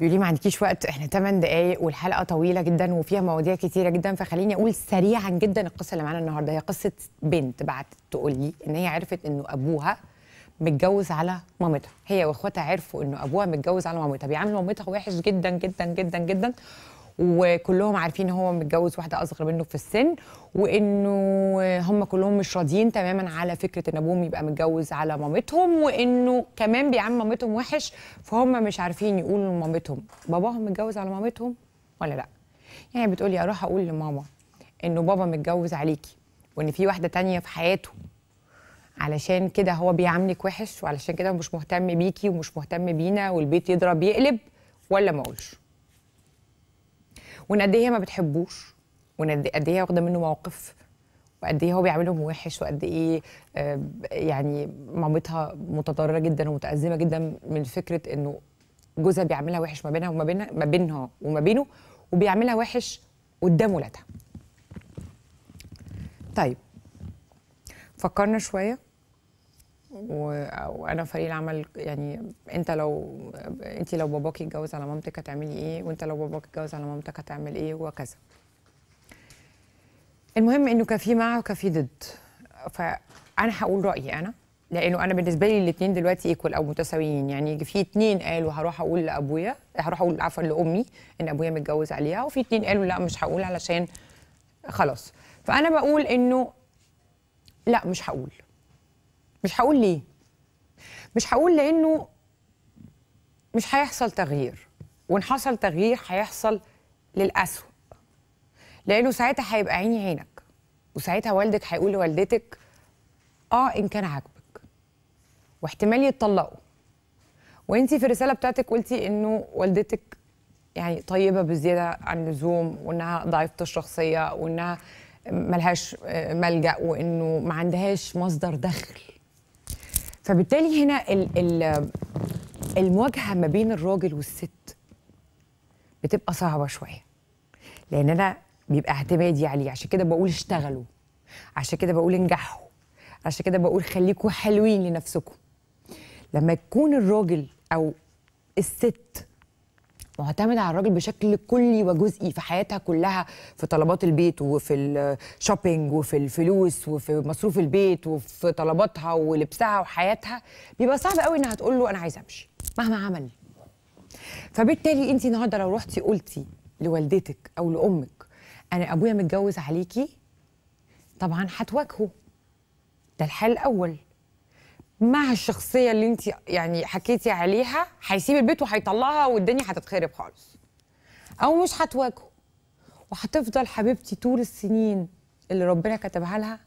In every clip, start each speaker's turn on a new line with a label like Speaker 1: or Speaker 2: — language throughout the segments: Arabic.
Speaker 1: بيقول لي ما عندكيش وقت احنا 8 دقائق والحلقه طويله جدا وفيها مواضيع كتيره جدا فخليني اقول سريعا جدا القصه اللي معانا النهارده هي قصه بنت بعتت تقول لي ان هي عرفت انه ابوها متجوز على مامتها هي واخواتها عرفوا انه ابوها متجوز على مامتها بيعامل مامتها وحش جدا جدا جدا جدا وكلهم عارفين ان هو متجوز واحده اصغر منه في السن وانه هم كلهم مش راضيين تماما على فكره ان ابوهم يبقى متجوز على مامتهم وانه كمان بيعامل مامتهم وحش فهم مش عارفين يقولوا لمامتهم باباهم متجوز على مامتهم ولا لا يعني بتقولي اروح اقول لماما انه بابا متجوز عليكي وان في واحده تانية في حياته علشان كده هو بيعاملك وحش وعلشان كده مش مهتم بيكي ومش مهتم بينا والبيت يضرب يقلب ولا ما اقولش وان قد ايه هي ما بتحبوش وان قد ايه, إيه واخده منه موقف وقد ايه هو بيعملهم وحش وقد ايه آه، يعني مامتها متضرره جدا ومتازمه جدا من فكره انه جوزها بيعملها وحش ما بينها وما بينها ما بينها وما بينه وبيعملها وحش قدام ولادها. طيب فكرنا شويه وانا فريق العمل يعني انت لو انت لو باباك اتجوز على مامتك هتعملي ايه وانت لو باباك اتجوز على مامتك هتعمل ايه وهكذا المهم انه كان في مع وكان في ضد فانا هقول رايي انا لانه انا بالنسبه لي الاثنين دلوقتي ايكوال او متساويين يعني في اثنين قالوا هروح اقول لابويا هروح اقول عفوا لامي ان ابويا متجوز عليها وفي اثنين قالوا لا مش هقول علشان خلاص فانا بقول انه لا مش هقول مش هقول ليه مش هقول لانه مش هيحصل تغيير وان حصل تغيير هيحصل للأسوأ لانه ساعتها هيبقى عيني عينك وساعتها والدك هيقول لوالدتك اه ان كان عاجبك واحتمال يتطلقوا وانت في الرساله بتاعتك قلتي انه والدتك يعني طيبه بزياده عن اللزوم وانها ضعيفه الشخصيه وانها ملهاش آه، ملجا وانه ما عندهاش مصدر دخل فبالتالي هنا الـ الـ المواجهه ما بين الراجل والست بتبقى صعبه شويه لان انا بيبقى اعتمادي عليه عشان كده بقول اشتغلوا عشان كده بقول انجحوا عشان كده بقول خليكم حلوين لنفسكم لما يكون الراجل او الست معتمده على الراجل بشكل كلي وجزئي في حياتها كلها في طلبات البيت وفي الشوبينج وفي الفلوس وفي مصروف البيت وفي طلباتها ولبسها وحياتها بيبقى صعب قوي انها تقول له انا عايزه امشي مهما عمل فبالتالي انت النهارده لو رحتي قلتي لوالدتك او لامك انا ابويا متجوز عليكي طبعا هتواجهه ده الحل الاول مع الشخصيه اللي انت يعني حكيتي عليها هيسيب البيت وهيطلعها والدنيا هتتخرب خالص او مش هتواجهه وهتفضل حبيبتي طول السنين اللي ربنا كتبها لها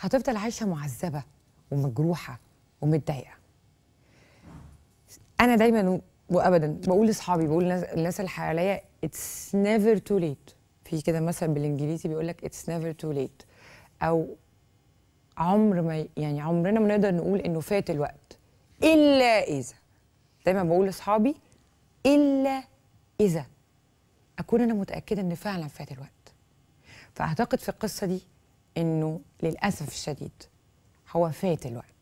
Speaker 1: هتفضل عايشه معذبه ومجروحه ومتضايقه انا دايما وابدا بقول لاصحابي بقول للناس اللي حواليا اتس نيفر تو ليت في كده مثلا بالانجليزي بيقول لك اتس نيفر تو ليت او عمر ما يعني عمرنا ما نقدر نقول انه فات الوقت الا اذا دايما بقول لاصحابي الا اذا اكون انا متاكده ان فعلا فات الوقت فاعتقد في القصه دي انه للاسف الشديد هو فات الوقت